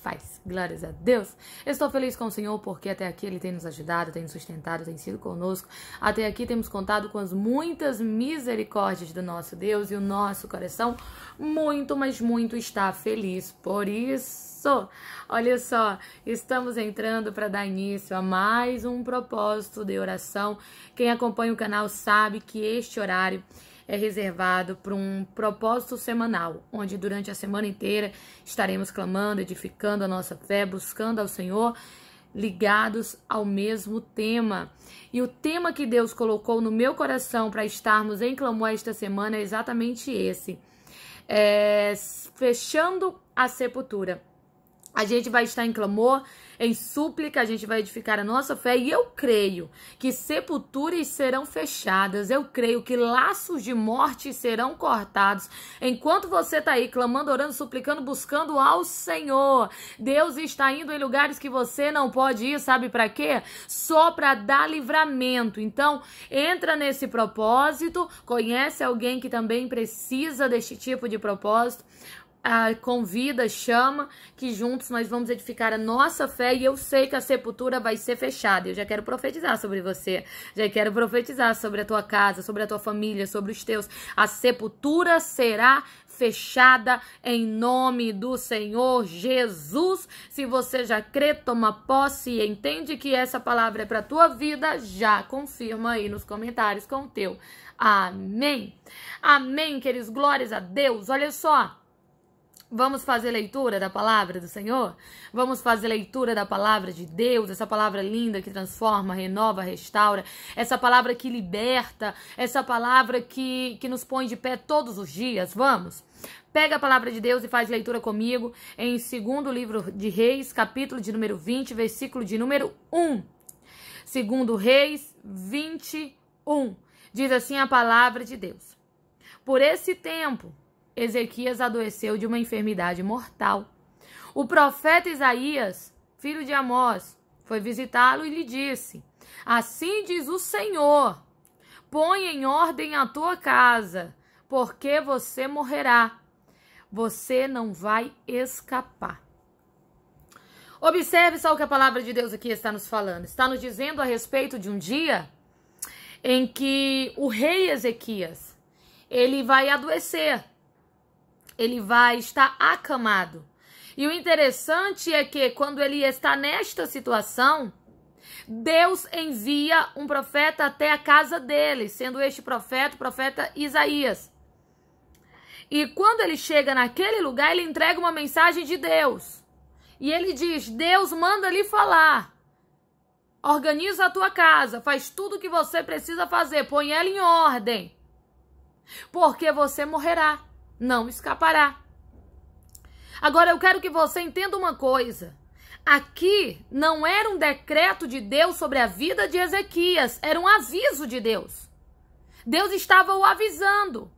faz. Glórias a Deus. estou feliz com o Senhor porque até aqui Ele tem nos ajudado, tem nos sustentado, tem sido conosco. Até aqui temos contado com as muitas misericórdias do nosso Deus e o nosso coração muito, mas muito está feliz por isso. Olha só, estamos entrando para dar início a mais um propósito de oração. Quem acompanha o canal sabe que este horário é reservado para um propósito semanal, onde durante a semana inteira estaremos clamando, edificando a nossa fé, buscando ao Senhor, ligados ao mesmo tema. E o tema que Deus colocou no meu coração para estarmos em clamor esta semana é exatamente esse. É, fechando a sepultura. A gente vai estar em clamor, em súplica, a gente vai edificar a nossa fé. E eu creio que sepulturas serão fechadas, eu creio que laços de morte serão cortados. Enquanto você está aí clamando, orando, suplicando, buscando ao Senhor, Deus está indo em lugares que você não pode ir, sabe para quê? Só para dar livramento. Então, entra nesse propósito, conhece alguém que também precisa deste tipo de propósito ah, convida, chama, que juntos nós vamos edificar a nossa fé e eu sei que a sepultura vai ser fechada. Eu já quero profetizar sobre você, já quero profetizar sobre a tua casa, sobre a tua família, sobre os teus. A sepultura será fechada em nome do Senhor Jesus. Se você já crê, toma posse e entende que essa palavra é para tua vida, já confirma aí nos comentários com o teu. Amém. Amém, queridos. Glórias a Deus. Olha só. Vamos fazer leitura da palavra do Senhor? Vamos fazer leitura da palavra de Deus, essa palavra linda que transforma, renova, restaura, essa palavra que liberta, essa palavra que, que nos põe de pé todos os dias. Vamos? Pega a palavra de Deus e faz leitura comigo em segundo livro de Reis, capítulo de número 20, versículo de número 1. Segundo Reis 21. Diz assim a palavra de Deus. Por esse tempo, Ezequias adoeceu de uma enfermidade mortal. O profeta Isaías, filho de Amós, foi visitá-lo e lhe disse: Assim diz o Senhor: Põe em ordem a tua casa, porque você morrerá. Você não vai escapar. Observe só o que a palavra de Deus aqui está nos falando. Está nos dizendo a respeito de um dia em que o rei Ezequias ele vai adoecer ele vai estar acamado. E o interessante é que quando ele está nesta situação, Deus envia um profeta até a casa dele, sendo este profeta o profeta Isaías. E quando ele chega naquele lugar, ele entrega uma mensagem de Deus. E ele diz: Deus manda lhe falar. Organiza a tua casa, faz tudo o que você precisa fazer, põe ela em ordem. Porque você morrerá não escapará. Agora eu quero que você entenda uma coisa. Aqui não era um decreto de Deus sobre a vida de Ezequias, era um aviso de Deus. Deus estava o avisando.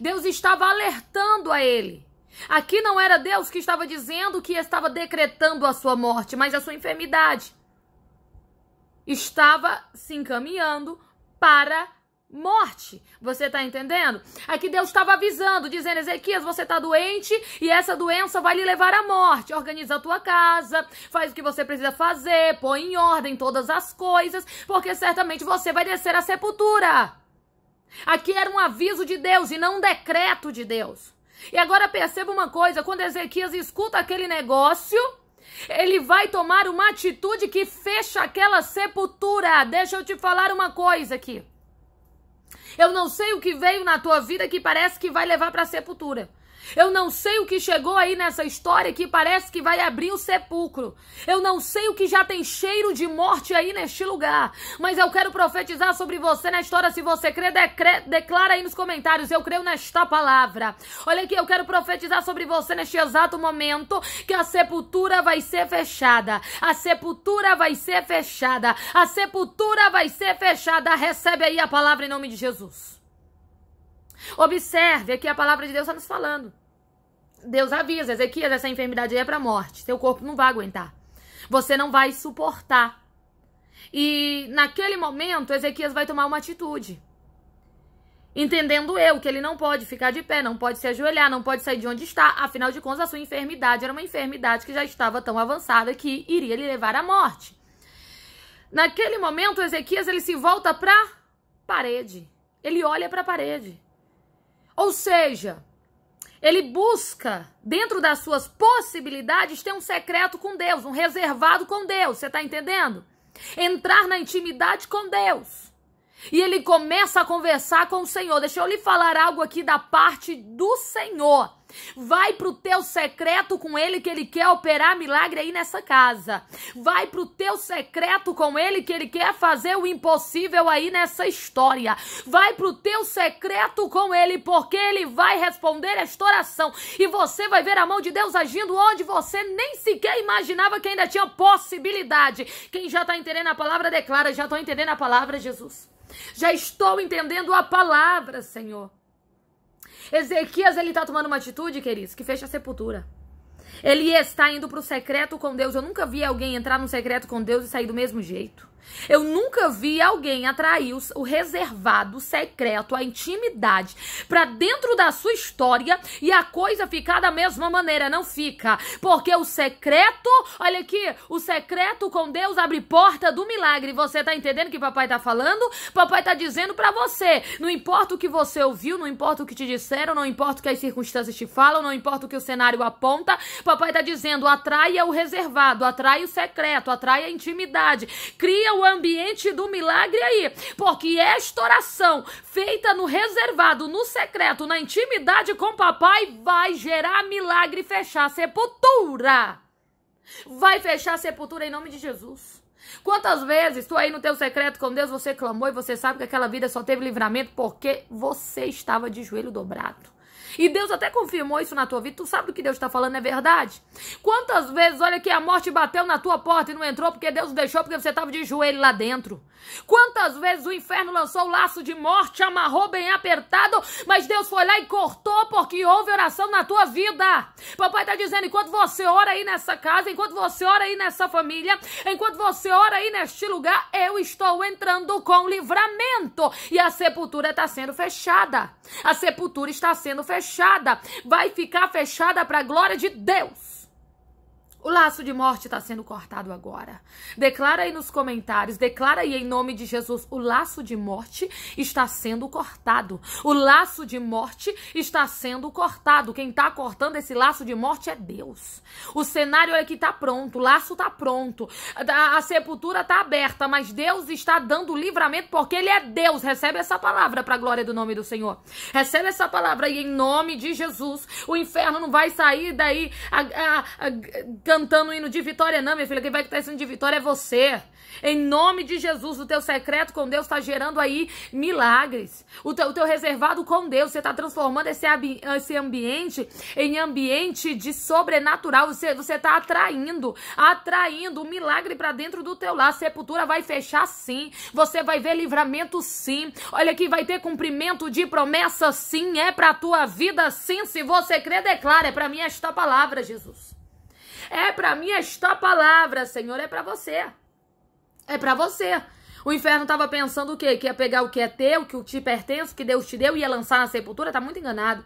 Deus estava alertando a ele. Aqui não era Deus que estava dizendo que estava decretando a sua morte, mas a sua enfermidade. Estava se encaminhando para morte. Você está entendendo? Aqui é Deus estava avisando, dizendo: Ezequias, você está doente e essa doença vai lhe levar à morte. Organiza a tua casa, faz o que você precisa fazer, põe em ordem todas as coisas, porque certamente você vai descer à sepultura. Aqui era um aviso de Deus e não um decreto de Deus. E agora perceba uma coisa: quando Ezequias escuta aquele negócio, ele vai tomar uma atitude que fecha aquela sepultura. Deixa eu te falar uma coisa aqui. Eu não sei o que veio na tua vida que parece que vai levar para a sepultura. Eu não sei o que chegou aí nessa história que parece que vai abrir o sepulcro. Eu não sei o que já tem cheiro de morte aí neste lugar. Mas eu quero profetizar sobre você na história. Se você crê, decre, declara aí nos comentários. Eu creio nesta palavra. Olha aqui, eu quero profetizar sobre você neste exato momento que a sepultura vai ser fechada. A sepultura vai ser fechada. A sepultura vai ser fechada. Recebe aí a palavra em nome de Jesus. Observe, aqui a palavra de Deus está nos falando. Deus avisa, Ezequias, essa enfermidade é para morte. Seu corpo não vai aguentar. Você não vai suportar. E naquele momento, Ezequias vai tomar uma atitude. Entendendo eu que ele não pode ficar de pé, não pode se ajoelhar, não pode sair de onde está, afinal de contas, a sua enfermidade era uma enfermidade que já estava tão avançada que iria lhe levar à morte. Naquele momento, Ezequias ele se volta para a parede. Ele olha para a parede. Ou seja, ele busca, dentro das suas possibilidades, ter um secreto com Deus, um reservado com Deus. Você está entendendo? Entrar na intimidade com Deus. E ele começa a conversar com o Senhor. Deixa eu lhe falar algo aqui da parte do Senhor. Vai pro teu secreto com ele que ele quer operar milagre aí nessa casa. Vai pro teu secreto com ele que ele quer fazer o impossível aí nessa história. Vai pro teu secreto com ele porque ele vai responder esta oração e você vai ver a mão de Deus agindo onde você nem sequer imaginava que ainda tinha possibilidade. Quem já tá entendendo a palavra declara, já tô entendendo a palavra Jesus. Já estou entendendo a palavra, Senhor. Ezequias, ele está tomando uma atitude, queridos, que fecha a sepultura. Ele está indo para o secreto com Deus. Eu nunca vi alguém entrar no secreto com Deus e sair do mesmo jeito. Eu nunca vi alguém atrair o reservado, o secreto, a intimidade para dentro da sua história e a coisa ficar da mesma maneira. Não fica. Porque o secreto, olha aqui, o secreto com Deus abre porta do milagre. Você tá entendendo o que papai tá falando? Papai tá dizendo para você. Não importa o que você ouviu, não importa o que te disseram, não importa o que as circunstâncias te falam, não importa o que o cenário aponta. Papai tá dizendo: atraia o reservado, atrai o secreto, atrai a intimidade. Cria o ambiente do milagre aí, porque é esta oração feita no reservado, no secreto, na intimidade com papai, vai gerar milagre e fechar a sepultura. Vai fechar a sepultura em nome de Jesus. Quantas vezes tu aí no teu secreto com Deus, você clamou e você sabe que aquela vida só teve livramento porque você estava de joelho dobrado. E Deus até confirmou isso na tua vida. Tu sabe do que Deus está falando, é verdade? Quantas vezes, olha que a morte bateu na tua porta e não entrou porque Deus deixou, porque você estava de joelho lá dentro? Quantas vezes o inferno lançou o laço de morte, amarrou bem apertado, mas Deus foi lá e cortou porque houve oração na tua vida? Papai está dizendo: enquanto você ora aí nessa casa, enquanto você ora aí nessa família, enquanto você ora aí neste lugar, eu estou entrando com livramento. E a sepultura está sendo fechada. A sepultura está sendo fechada fechada, vai ficar fechada para a glória de Deus. O laço de morte está sendo cortado agora. Declara aí nos comentários, declara aí em nome de Jesus, o laço de morte está sendo cortado. O laço de morte está sendo cortado. Quem está cortando esse laço de morte é Deus. O cenário é que está pronto, o laço está pronto, a, a sepultura está aberta, mas Deus está dando livramento porque Ele é Deus. Recebe essa palavra para a glória do nome do Senhor. Recebe essa palavra e em nome de Jesus, o inferno não vai sair daí. A, a, cantando o hino de vitória, não, minha filha. Quem vai cantar tá esse hino de vitória é você. Em nome de Jesus, o teu secreto com Deus está gerando aí milagres. O teu, o teu reservado com Deus, você está transformando esse, esse ambiente em ambiente de sobrenatural. Você está atraindo, atraindo o um milagre para dentro do teu lar. A sepultura vai fechar sim. Você vai ver livramento sim. Olha que vai ter cumprimento de promessa sim. É para tua vida sim. Se você crer, declara. É para mim esta palavra, Jesus. É para mim esta palavra, Senhor, é para você. É para você. O inferno estava pensando o quê? Que ia pegar o que é teu, que te pertence, o que Deus te deu e ia lançar na sepultura, tá muito enganado.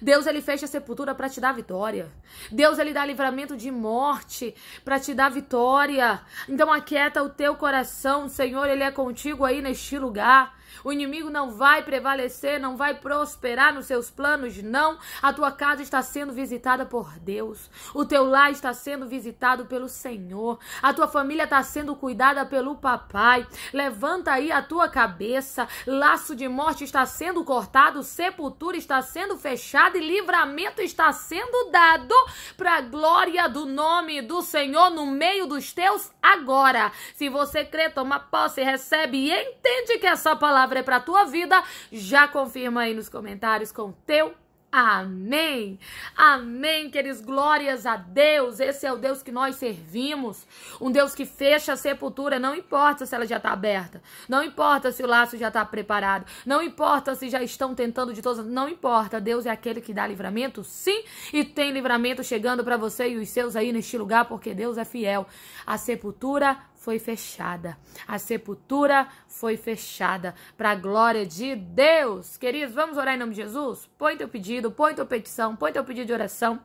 Deus ele fecha a sepultura para te dar vitória. Deus ele dá livramento de morte para te dar vitória. Então aquieta o teu coração, Senhor, ele é contigo aí neste lugar. O inimigo não vai prevalecer, não vai prosperar nos seus planos, não. A tua casa está sendo visitada por Deus. O teu lar está sendo visitado pelo Senhor. A tua família está sendo cuidada pelo papai. Levanta aí a tua cabeça. Laço de morte está sendo cortado, sepultura está sendo fechada e livramento está sendo dado para a glória do nome do Senhor no meio dos teus agora. Se você crê, toma posse, recebe e entende que essa palavra palavra é para tua vida, já confirma aí nos comentários com teu Amém. Amém, queridos. Glórias a Deus. Esse é o Deus que nós servimos. Um Deus que fecha a sepultura. Não importa se ela já está aberta. Não importa se o laço já está preparado. Não importa se já estão tentando de todas. Não importa. Deus é aquele que dá livramento, sim. E tem livramento chegando para você e os seus aí neste lugar, porque Deus é fiel. A sepultura foi fechada. A sepultura foi fechada para a glória de Deus. Queridos, vamos orar em nome de Jesus? Põe teu pedido, põe tua petição, põe teu pedido de oração.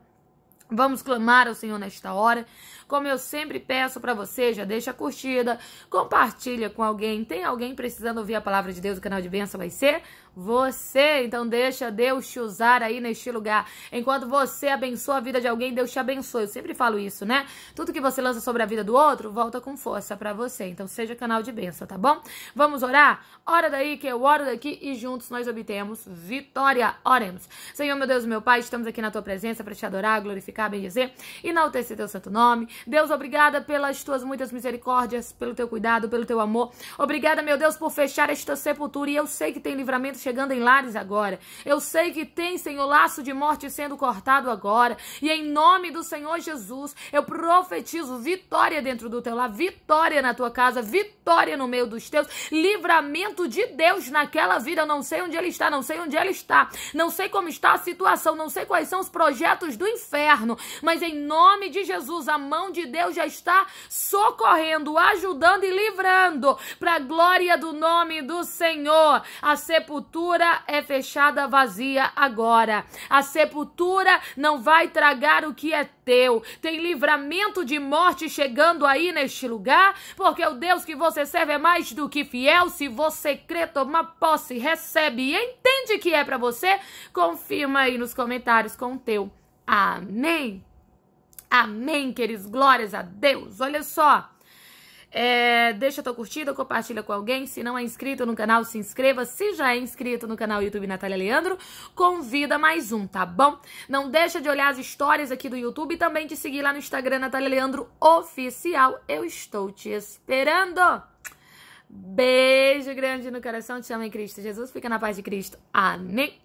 Vamos clamar ao Senhor nesta hora. Como eu sempre peço para você, já deixa a curtida, compartilha com alguém. Tem alguém precisando ouvir a palavra de Deus, o canal de bênção vai ser você. Então deixa Deus te usar aí neste lugar. Enquanto você abençoa a vida de alguém, Deus te abençoe. Eu sempre falo isso, né? Tudo que você lança sobre a vida do outro, volta com força para você. Então seja canal de bênção, tá bom? Vamos orar? Ora daí que eu oro daqui e juntos nós obtemos vitória. Oremos. Senhor, meu Deus, meu Pai, estamos aqui na tua presença para te adorar, glorificar, bendizer, enaltecer teu santo nome. Deus, obrigada pelas tuas muitas misericórdias, pelo teu cuidado, pelo teu amor. Obrigada, meu Deus, por fechar esta sepultura. E eu sei que tem livramento chegando em lares agora. Eu sei que tem, Senhor, laço de morte sendo cortado agora. E em nome do Senhor Jesus, eu profetizo vitória dentro do teu lar, vitória na tua casa, vitória no meio dos teus, livramento de Deus naquela vida. Eu não sei onde ele está, não sei onde ele está, não sei como está a situação, não sei quais são os projetos do inferno, mas em nome de Jesus, a mão mão de Deus já está socorrendo, ajudando e livrando para a glória do nome do Senhor. A sepultura é fechada vazia agora. A sepultura não vai tragar o que é teu. Tem livramento de morte chegando aí neste lugar, porque o Deus que você serve é mais do que fiel. Se você crê, toma posse, recebe e entende que é para você, confirma aí nos comentários com o teu. Amém. Amém, queridos. Glórias a Deus. Olha só. É, deixa tua curtida, compartilha com alguém. Se não é inscrito no canal, se inscreva. Se já é inscrito no canal YouTube Natália Leandro, convida mais um, tá bom? Não deixa de olhar as histórias aqui do YouTube e também de seguir lá no Instagram Natália Leandro Oficial. Eu estou te esperando. Beijo grande no coração, te amo em Cristo. Jesus, fica na paz de Cristo. Amém.